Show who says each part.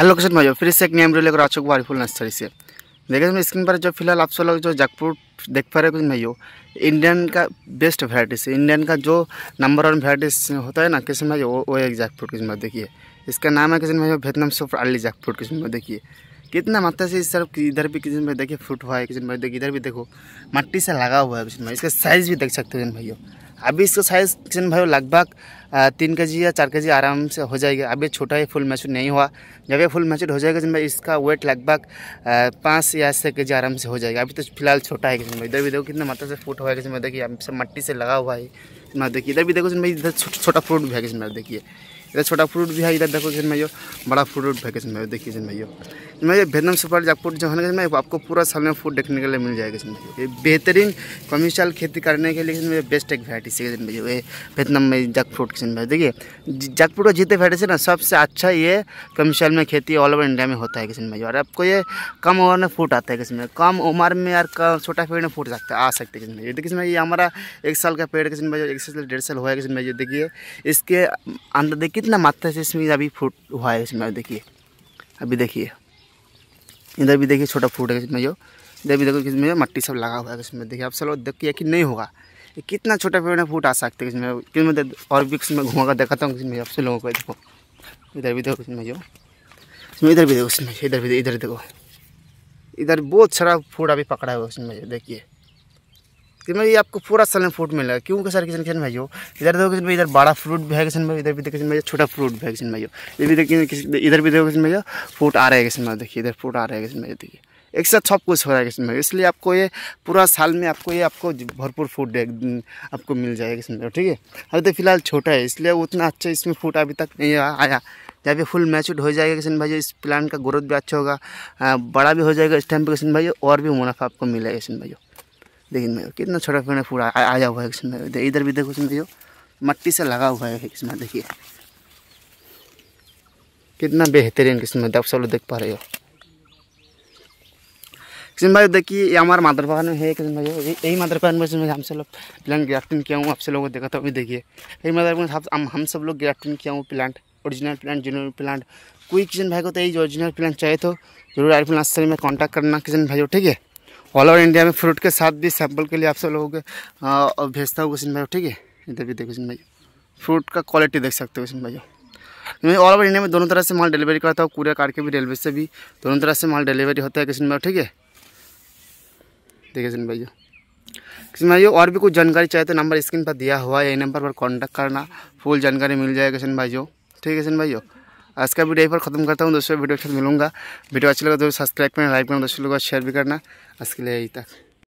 Speaker 1: hello Kishan भाई फिर से एक नियम वीडियो लेकर आ चुका फुल नर्सरी से देखिए इसमें स्क्रीन पर जो फिलहाल आप सब लोग जो जगपुर देख पा रहे हो भाई इंडियन का बेस्ट वैराइटीज है इंडियन का जो नंबर वन वैराइटीज होता है ना किशन भाई वो वो एक जैकफ्रूट किस्म देखिए इसका नाम है किशन भाई वेतनम सुपर अली जैकफ्रूट किस्म देखिए कितना मात्रा से इस तरफ इधर भी किसी में देखिए फ्रूट हुआ है किसी भाई देखिए इधर भी देखो मट्टी से लगा हुआ है किसी भाई इसका साइज़ भी देख सकते हो भाई अभी इसका साइज़ किशन भाई लगभग तीन के जी या चार के जी आराम से हो जाएगा अभी छोटा ही फुल मैचूर नहीं हुआ जब ये फुल मैचूर हो जाएगा जिन भाई इसका वेट लगभग पाँच या छः के जी आराम से हो जाएगा अभी तो फिलहाल छोटा है किशन भाई इधर भी देखो कितना मात्रा से फूट हुआ है किसी भाई देखिए मट्टी से लगा हुआ है ना देखिए इधर भी देखो जिन भाई इधर छोटा फ्रूट भी है किसी मैं देखिए इधर छोटा फ्रूट भी है इधर देखो जिन भाइयों बड़ा फ्रूट है किसान भाई देखिए जिन भाइयो भाई भेदम सुपर जागपुर जो है ना आपको पूरा साल में फूड देखने के लिए मिल जाएगा किसान भाइयो ये बेहतरीन कमर्शियल खेती करने के लिए बेस्ट एक वैराइटी है किसान ये भेदम में जग फ्रूट किसान भाई देखिए जगपुर का जितने वैराइटी है ना सबसे अच्छा ये कमर्शियल में खेती ऑल ओवर इंडिया में होता है किसान भाई और आपको ये कम ओवर में फूट आता है किसी में कम उम्र में यार छोटा पेड़ में फूट सकता है आ सकते किसी किसान भाई देखिए भाई ये हमारा एक साल का पेड़ किसी भाई एक साल डेढ़ साल हुआ है किसी भाई देखिए इसके अंदर देखिए कितना मात्रा से इसमें अभी फूट हुआ है इसमें देखिए अभी देखिए इधर भी देखिए छोटा फूट है इसमें जो इधर भी देखो इसमें मट्टी सब लगा हुआ है इसमें देखिए आप सब देखिए कि नहीं होगा कितना छोटा पेड़ फूट आ सकते हैं इसमें मैं और भी इसमें घुमा दिखाता हूँ इसमें आपसे सब लोगों को देखो इधर भी देखो इसमें जो इसमें इधर भी देखो इसमें इधर भी इधर देखो इधर बहुत सारा फूट अभी पकड़ा हुआ है उसमें देखिए कि मैं ये आपको पूरा सल में फ्रूट मिलेगा क्योंकि सर किसान किसान हो इधर देखो किसान भाई इधर बड़ा फ्रूट भी है किसान भाई इधर भी देखो किसान भाई छोटा फ्रूट भी है किसान भाई ये भी देखिए इधर भी देखो किसान भाई फ्रूट आ रहा है किसान भाई देखिए इधर फ्रूट आ रहा है किसान भाई देखिए एक साथ सब कुछ हो रहा है किसान भाई इसलिए आपको ये पूरा साल में आपको ये आपको भरपूर फूड आपको मिल जाएगा किसान भाई ठीक है अभी तो फिलहाल छोटा है इसलिए उतना अच्छा इसमें फूट अभी तक नहीं आया जब ये फुल मैच्यूड हो जाएगा किसान भाई इस प्लांट का ग्रोथ भी अच्छा होगा बड़ा भी हो जाएगा इस टाइम पर किसान भाई और भी मुनाफा आपको मिलेगा किसान भाई देखिए कितना छोटा पेड़ पूरा आया हुआ है इसमें इधर भी देखो इसमें मट्टी से लगा हुआ है इसमें देखिए कितना बेहतरीन किस्म है आप सब लोग देख पा रहे हो किसम भाई देखिए ये हमारे मादर बगान में है किसम भाई यही मादर बगान में जिसमें हम सब लोग प्लांट ग्राफ्टिंग किया हूँ आप सब लोगों को था तो अभी देखिए यही मादर बगान हम हम सब लोग ग्राफ्टिंग किया हूँ plant original plant genuine plant कोई किसान भाई को तो यही ओरिजिनल प्लांट चाहिए तो जरूर आई नर्सरी में कॉन्टैक्ट करना किसान भाई ठीक है ऑल ओवर इंडिया में फ्रूट के साथ भी सैंपल के लिए आप सब लोगों को भेजता हूँ कुशन भाई ठीक है इधर भी देखो भाई फ्रूट का क्वालिटी देख सकते हो कुशन भाई मैं ऑल ओवर इंडिया में दोनों तरह से माल डिलीवरी करता हूँ कूरियर कार के भी रेलवे से भी दोनों तरह से माल डिलीवरी होता है किशन भाई ठीक है देखिए सुन भाई किशन भाई और भी कुछ जानकारी चाहिए तो नंबर स्क्रीन पर दिया हुआ है यही नंबर पर कॉन्टैक्ट करना फुल जानकारी मिल जाएगा कृष्ण भाई ठीक है सुन भाई आज का वीडियो एक बार खत्म करता हूँ दोस्तों वीडियो के अच्छा साथ तो मिलूंगा वीडियो अच्छा लगा तो सब्सक्राइब करना लाइक करना दोस्तों लोगों को शेयर भी करना आज के लिए यही तक